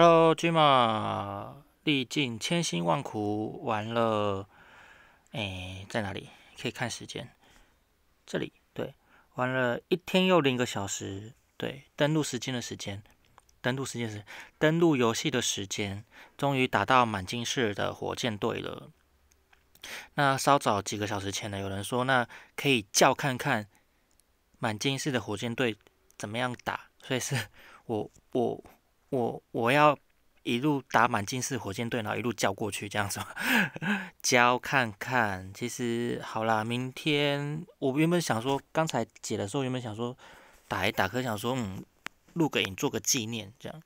Hello，君马历尽千辛万苦玩了，诶，在哪里可以看时间？这里对，玩了一天又零个小时，对，登录时间的时间，登录时间是登录游戏的时间，终于打到满金市的火箭队了。那稍早几个小时前呢，有人说那可以叫看看满金市的火箭队怎么样打，所以是我我。我我要一路打满金氏火箭队，然后一路叫过去，这样子，教 看看。其实好啦，明天我原本想说，刚才解的时候原本想说打一打，可想说嗯录个影做个纪念这样。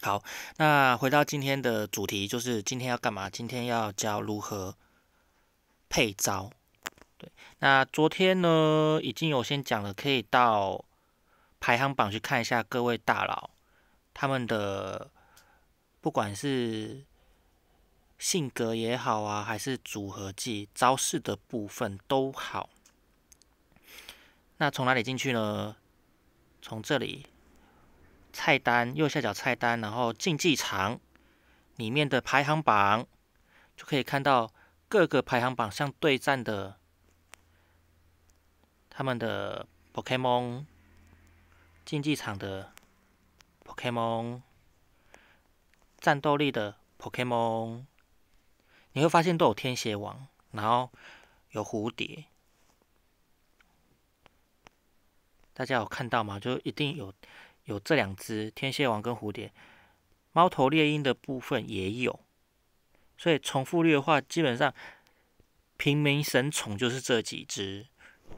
好，那回到今天的主题，就是今天要干嘛？今天要教如何配招。对，那昨天呢已经有先讲了，可以到排行榜去看一下各位大佬。他们的不管是性格也好啊，还是组合技、招式的部分都好。那从哪里进去呢？从这里，菜单右下角菜单，然后竞技场里面的排行榜就可以看到各个排行榜，像对战的他们的 p o k e m o n 竞技场的。p o k e m o n 战斗力的 p o k e m o n 你会发现都有天蝎王，然后有蝴蝶。大家有看到吗？就一定有有这两只天蝎王跟蝴蝶，猫头猎鹰的部分也有，所以重复率的话，基本上平民神宠就是这几只，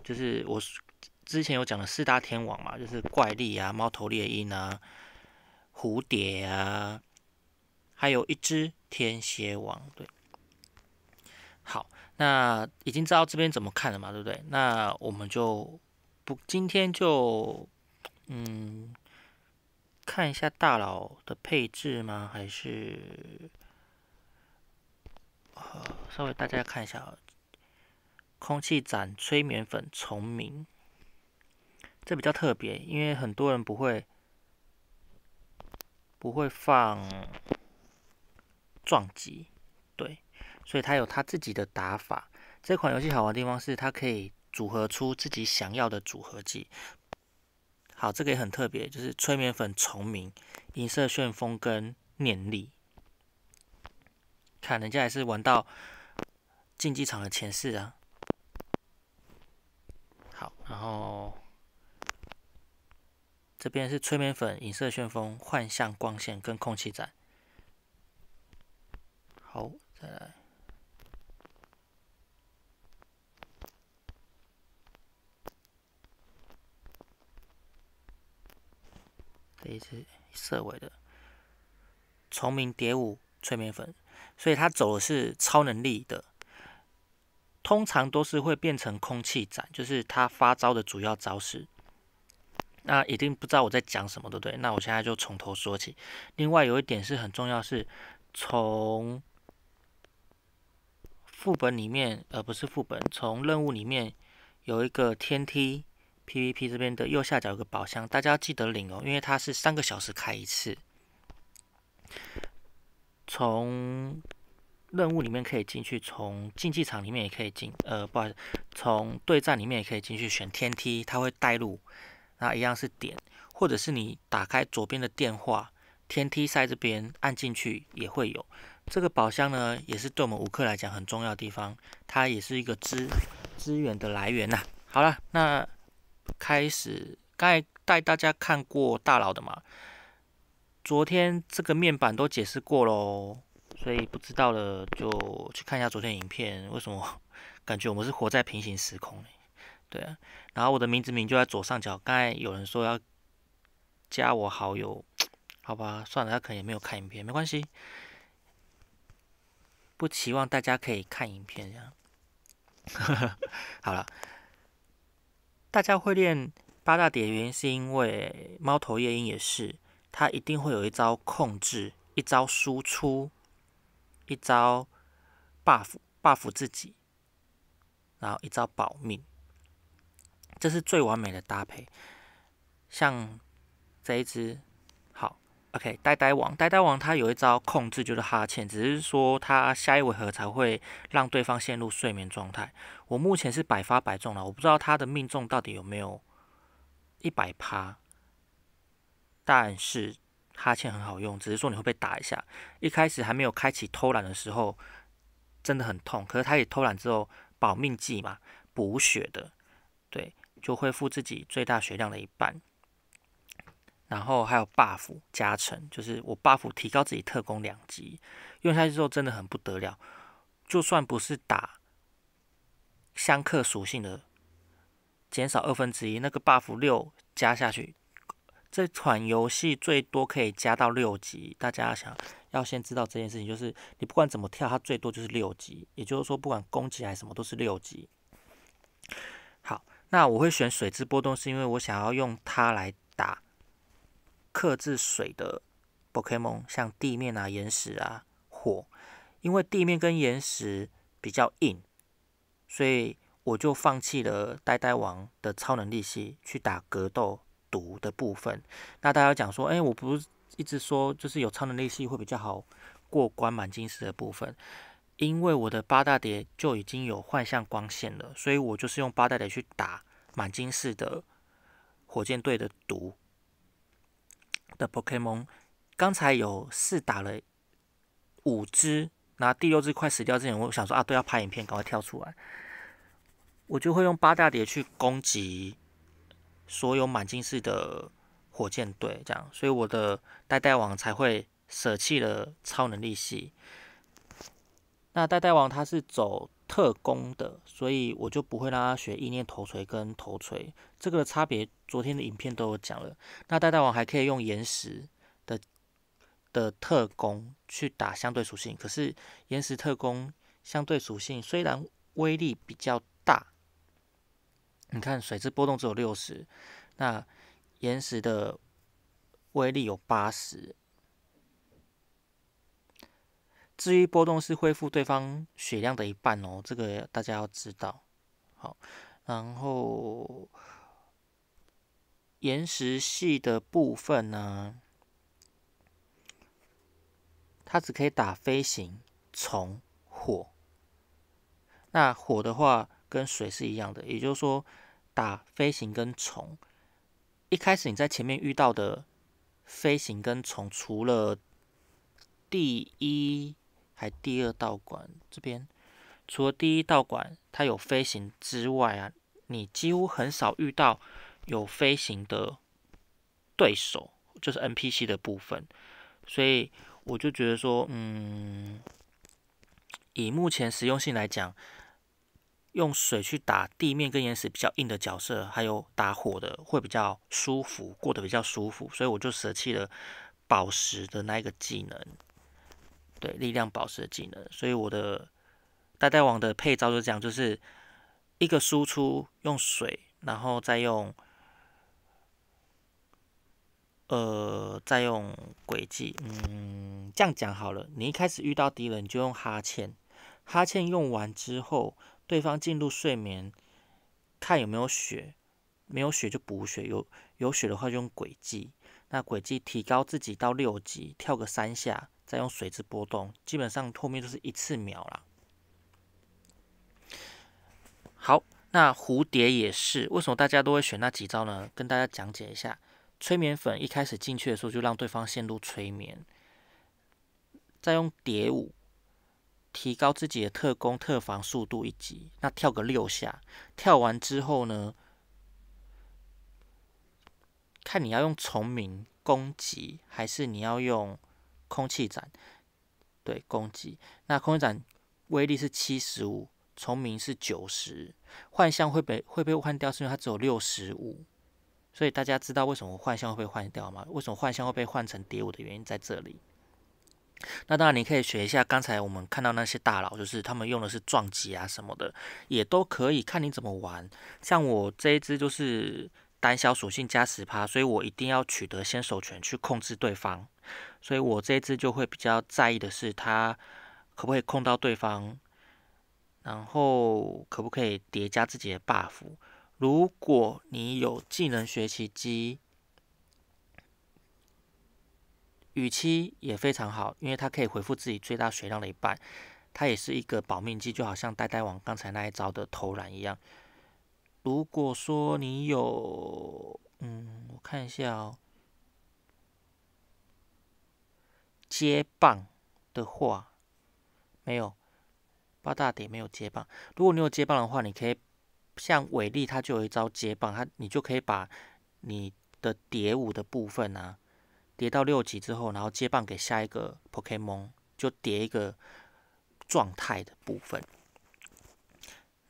就是我之前有讲的四大天王嘛，就是怪力啊、猫头猎鹰啊。蝴蝶啊，还有一只天蝎王，对。好，那已经知道这边怎么看了嘛，对不对？那我们就不今天就，嗯，看一下大佬的配置吗？还是，呃，稍微大家看一下哦，空气展催眠粉虫鸣，这比较特别，因为很多人不会。不会放撞击，对，所以他有他自己的打法。这款游戏好玩的地方是，它可以组合出自己想要的组合技。好，这个也很特别，就是催眠粉、重名、银色旋风跟念力。看人家还是玩到竞技场的前四啊。好，然后。这边是催眠粉、影色旋风、幻象光线跟空气斩。好，再来。这一次色尾的虫鸣蝶舞催眠粉，所以他走的是超能力的，通常都是会变成空气斩，就是他发招的主要招式。那一定不知道我在讲什么，对不对？那我现在就从头说起。另外有一点是很重要，是从副本里面，呃，不是副本，从任务里面有一个天梯 PVP 这边的右下角有个宝箱，大家记得领哦，因为它是三个小时开一次。从任务里面可以进去，从竞技场里面也可以进，呃，不好意思，从对战里面也可以进去选天梯，它会带入。那一样是点，或者是你打开左边的电话，天梯塞这边按进去也会有。这个宝箱呢，也是对我们五克来讲很重要的地方，它也是一个资资源的来源呐。好了，那开始刚才带大家看过大佬的嘛，昨天这个面板都解释过喽，所以不知道的就去看一下昨天影片。为什么 感觉我们是活在平行时空呢？对啊，然后我的名字名就在左上角。刚才有人说要加我好友，好吧，算了，他可能也没有看影片，没关系。不期望大家可以看影片这样。好了，大家会练八大点原因是因为猫头夜鹰也是，它一定会有一招控制，一招输出，一招 buff buff 自己，然后一招保命。这是最完美的搭配，像这一只，好，OK，呆呆王，呆呆王他有一招控制就是哈欠，只是说他下一回合才会让对方陷入睡眠状态。我目前是百发百中了，我不知道他的命中到底有没有一百趴，但是哈欠很好用，只是说你会被打一下。一开始还没有开启偷懒的时候，真的很痛，可是他也偷懒之后保命技嘛，补血的，对。就恢复自己最大血量的一半，然后还有 buff 加成，就是我 buff 提高自己特工两级，用下去之后真的很不得了。就算不是打相克属性的，减少二分之一，那个 buff 六加下去，这款游戏最多可以加到六级。大家想要先知道这件事情，就是你不管怎么跳，它最多就是六级。也就是说，不管攻击还是什么，都是六级。好。那我会选水质波动，是因为我想要用它来打克制水的 Pokémon，像地面啊、岩石啊、火，因为地面跟岩石比较硬，所以我就放弃了呆呆王的超能力系去打格斗、毒的部分。那大家讲说，哎，我不是一直说，就是有超能力系会比较好过关满金石的部分。因为我的八大碟就已经有幻象光线了，所以我就是用八大碟去打满金式的火箭队的毒的 p o k e m o n 刚才有四打了五只，那第六只快死掉之前，我想说啊，对，要拍影片，赶快跳出来。我就会用八大碟去攻击所有满金式的火箭队，这样，所以我的呆呆王才会舍弃了超能力系。那代代王他是走特工的，所以我就不会让他学意念头锤跟头锤这个差别。昨天的影片都有讲了。那代代王还可以用岩石的的特工去打相对属性，可是岩石特工相对属性虽然威力比较大，你看水质波动只有六十，那岩石的威力有八十。治愈波动是恢复对方血量的一半哦，这个大家要知道。好，然后岩石系的部分呢，它只可以打飞行、虫、火。那火的话跟水是一样的，也就是说打飞行跟虫。一开始你在前面遇到的飞行跟虫，除了第一。还第二道馆这边，除了第一道馆它有飞行之外啊，你几乎很少遇到有飞行的对手，就是 N P C 的部分。所以我就觉得说，嗯，以目前实用性来讲，用水去打地面跟岩石比较硬的角色，还有打火的会比较舒服，过得比较舒服。所以我就舍弃了宝石的那一个技能。对，力量宝石的技能，所以我的大呆王的配招就样，就是一个输出用水，然后再用，呃，再用轨迹，嗯，这样讲好了。你一开始遇到敌人就用哈欠，哈欠用完之后，对方进入睡眠，看有没有血，没有血就补血，有有血的话就用轨迹。那轨迹提高自己到六级，跳个三下。再用水质波动，基本上后面就是一次秒了。好，那蝴蝶也是，为什么大家都会选那几招呢？跟大家讲解一下：催眠粉一开始进去的时候，就让对方陷入催眠；再用蝶舞，提高自己的特攻、特防速度一级。那跳个六下，跳完之后呢，看你要用虫鸣攻击，还是你要用。空气斩，对攻击。那空气斩威力是七十五，重名是九十。幻象会被会被换掉，是因为它只有六十五。所以大家知道为什么幻象会被换掉吗？为什么幻象会被换成蝶舞的原因在这里？那当然，你可以学一下刚才我们看到那些大佬，就是他们用的是撞击啊什么的，也都可以看你怎么玩。像我这一只就是。胆小属性加十趴，所以我一定要取得先手权去控制对方，所以我这次就会比较在意的是他可不可以控到对方，然后可不可以叠加自己的 buff。如果你有技能学习机，语气也非常好，因为他可以回复自己最大血量的一半，它也是一个保命机，就好像呆呆王刚才那一招的投篮一样。如果说你有，嗯，我看一下哦，接棒的话，没有，八大点没有接棒。如果你有接棒的话，你可以像伟丽，他就有一招接棒，他你就可以把你的叠舞的部分啊，叠到六级之后，然后接棒给下一个 Pokemon，就叠一个状态的部分。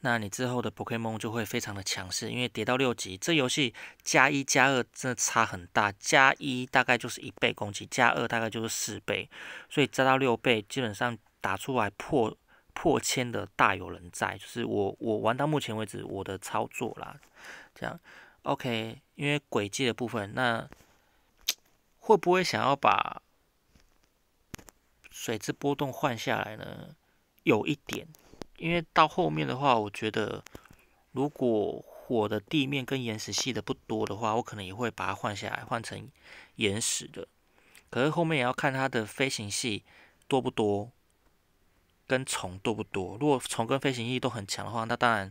那你之后的 Pokemon 就会非常的强势，因为叠到六级，这游戏加一加二真的差很大，加一大概就是一倍攻击，加二大概就是四倍，所以加到六倍，基本上打出来破破千的大有人在。就是我我玩到目前为止我的操作啦，这样 OK，因为轨迹的部分，那 会不会想要把水质波动换下来呢？有一点。因为到后面的话，我觉得如果火的地面跟岩石系的不多的话，我可能也会把它换下来，换成岩石的。可是后面也要看它的飞行系多不多，跟虫多不多。如果虫跟飞行系都很强的话，那当然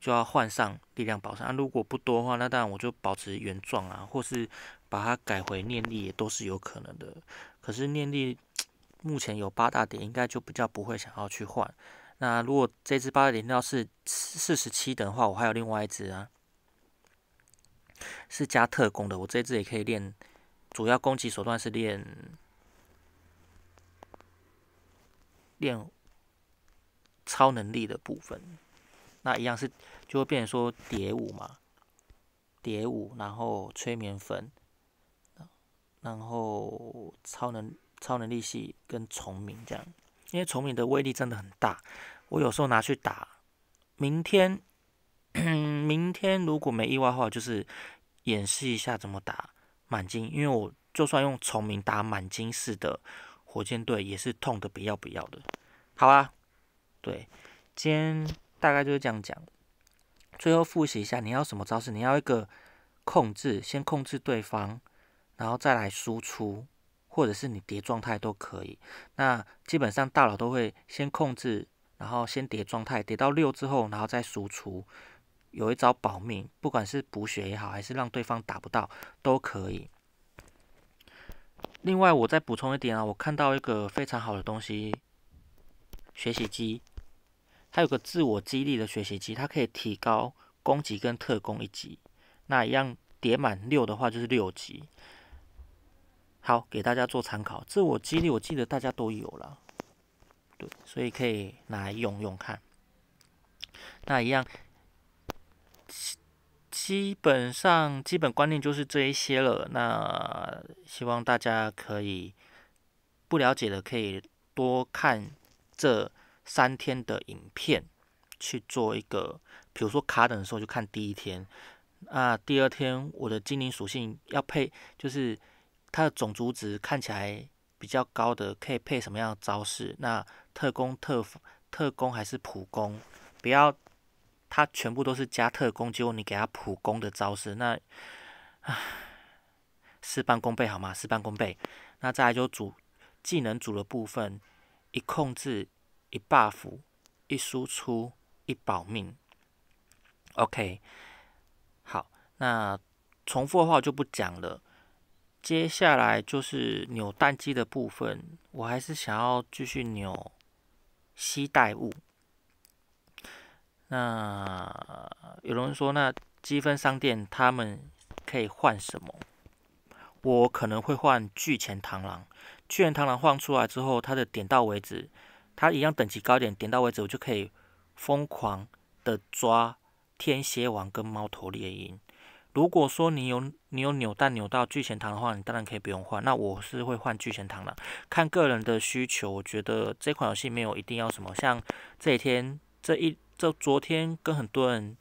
就要换上力量宝石。如果不多的话，那当然我就保持原状啊，或是把它改回念力也都是有可能的。可是念力 目前有八大点，应该就比较不会想要去换。那如果这只八零跳是四十七等的话，我还有另外一只啊，是加特工的。我这只也可以练，主要攻击手段是练练超能力的部分。那一样是就会变成说蝶舞嘛，蝶舞，然后催眠粉，然后超能超能力系跟虫鸣这样。因为虫鸣的威力真的很大，我有时候拿去打。明天，明天如果没意外的话，就是演示一下怎么打满金。因为我就算用虫鸣打满金式的火箭队，也是痛的不要不要的。好啊，对，今天大概就是这样讲。最后复习一下，你要什么招式？你要一个控制，先控制对方，然后再来输出。或者是你叠状态都可以。那基本上大佬都会先控制，然后先叠状态，叠到六之后，然后再输出。有一招保命，不管是补血也好，还是让对方打不到都可以。另外，我再补充一点啊，我看到一个非常好的东西——学习机，它有个自我激励的学习机，它可以提高攻击跟特攻一级。那一样叠满六的话，就是六级。好，给大家做参考。这我几率我记得大家都有了，对，所以可以拿来用用看。那一样，基基本上基本观念就是这一些了。那希望大家可以不了解的可以多看这三天的影片去做一个，比如说卡等的时候就看第一天。那第二天我的精灵属性要配就是。他的种族值看起来比较高的，可以配什么样的招式？那特工、特特工还是普攻？不要，他全部都是加特结果你给他普攻的招式，那，唉，事半功倍好吗？事半功倍。那再来就主技能组的部分，一控制，一 buff，一输出，一保命。OK，好，那重复的话就不讲了。接下来就是扭蛋机的部分，我还是想要继续扭吸带物。那有人说，那积分商店他们可以换什么？我可能会换巨钳螳螂。巨钳螳螂换出来之后，它的点到为止，它一样等级高点，点到为止，我就可以疯狂的抓天蝎王跟猫头猎鹰。如果说你有你有扭蛋扭到聚贤堂的话，你当然可以不用换。那我是会换聚贤堂了，看个人的需求。我觉得这款游戏没有一定要什么，像这几天这一这昨天跟很多人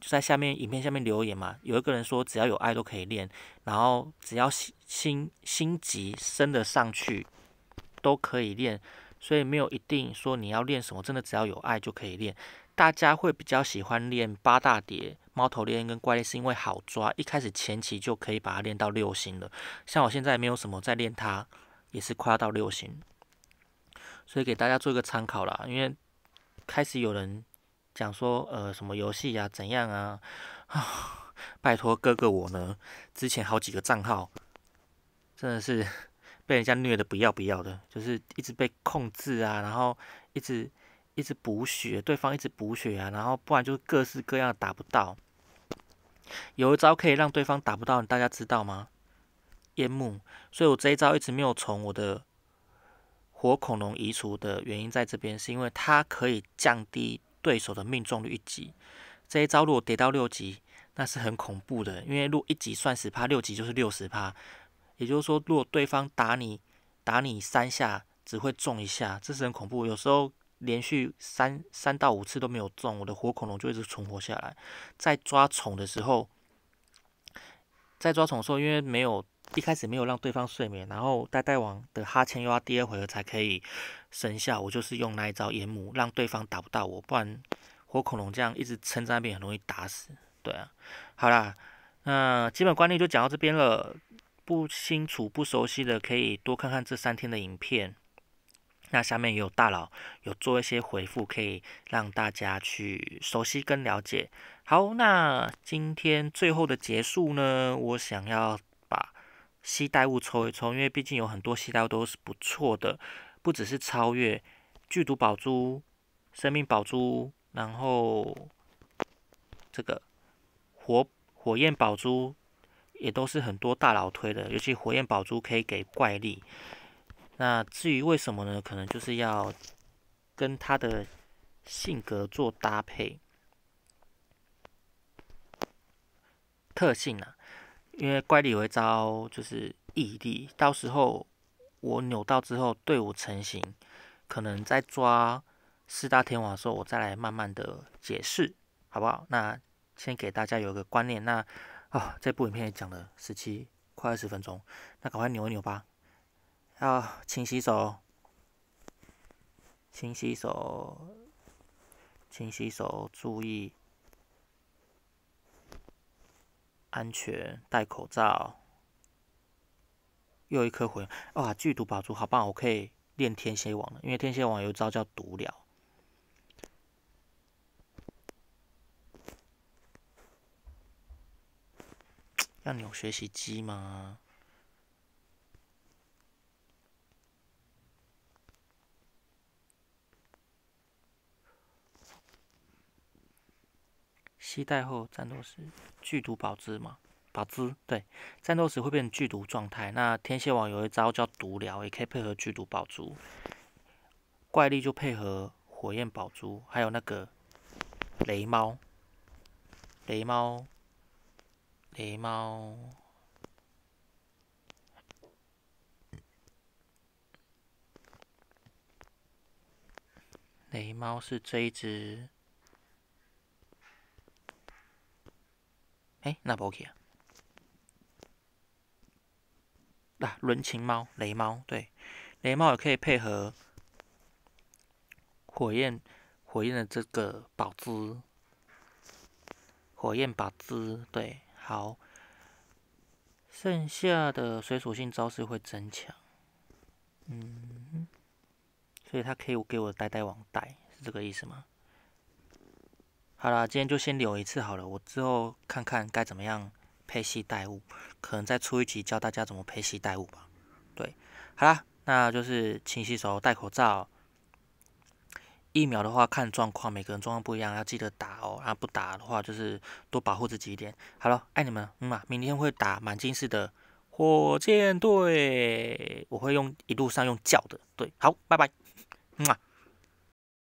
就在下面影片下面留言嘛，有一个人说只要有爱都可以练，然后只要心心心级升得上去都可以练，所以没有一定说你要练什么，真的只要有爱就可以练。大家会比较喜欢练八大碟。猫头猎鹰跟怪猎是因为好抓，一开始前期就可以把它练到六星了。像我现在没有什么在练它，也是快要到六星，所以给大家做一个参考啦。因为开始有人讲说，呃，什么游戏啊，怎样啊？啊，拜托哥哥我呢，之前好几个账号真的是 被人家虐的不要不要的，就是一直被控制啊，然后一直一直补血，对方一直补血啊，然后不然就各式各样打不到。有一招可以让对方打不到你，大家知道吗？烟幕。所以我这一招一直没有从我的火恐龙移除的原因，在这边是因为它可以降低对手的命中率一级。这一招如果叠到六级，那是很恐怖的，因为如果一级算十趴，六级就是六十趴。也就是说，如果对方打你打你三下，只会中一下，这是很恐怖。有时候。连续三三到五次都没有中，我的火恐龙就一直存活下来。在抓宠的时候，在抓宠的时候，因为没有一开始没有让对方睡眠，然后呆呆王的哈欠又要第二回合才可以生效。我就是用那一招烟母，让对方打不到我，不然火恐龙这样一直撑在那边很容易打死。对啊，好啦，那基本惯例就讲到这边了。不清楚、不熟悉的可以多看看这三天的影片。那下面也有大佬有做一些回复，可以让大家去熟悉跟了解。好，那今天最后的结束呢，我想要把稀代物抽一抽，因为毕竟有很多稀代都是不错的，不只是超越剧毒宝珠、生命宝珠，然后这个火火焰宝珠也都是很多大佬推的，尤其火焰宝珠可以给怪力。那至于为什么呢？可能就是要跟他的性格做搭配特性啊，因为怪力有一招就是毅力，到时候我扭到之后队伍成型，可能在抓四大天王的时候，我再来慢慢的解释，好不好？那先给大家有个观念。那啊，这部影片也讲了十七快二十分钟，那赶快扭一扭吧。要勤洗手，勤洗手，勤洗手，注意安全，戴口罩。又一颗魂，哇！剧毒宝珠好棒，我可以练天蝎王了，因为天蝎王有一招叫毒疗。要有学习机吗？期待后战斗时剧毒宝珠嘛，宝珠对战斗时会变成剧毒状态。那天蝎王有一招叫毒疗，也可以配合剧毒宝珠。怪力就配合火焰宝珠，还有那个雷猫，雷猫，雷猫，雷猫是这一只。哎，那不 OK 啊？那轮琴猫雷猫对，雷猫也可以配合火焰火焰的这个宝珠，火焰宝珠对，好，剩下的水属性招式会增强，嗯，所以它可以给我带带网带，是这个意思吗？好啦，今天就先留一次好了，我之后看看该怎么样配戏带物，可能再出一集教大家怎么配戏带物吧。对，好啦，那就是勤洗手、戴口罩。疫苗的话看状况，每个人状况不一样，要记得打哦。然后不打的话，就是多保护自己一点。好了，爱你们，嗯嘛，明天会打满金氏的火箭队，我会用一路上用叫的，对，好，拜拜，嘛。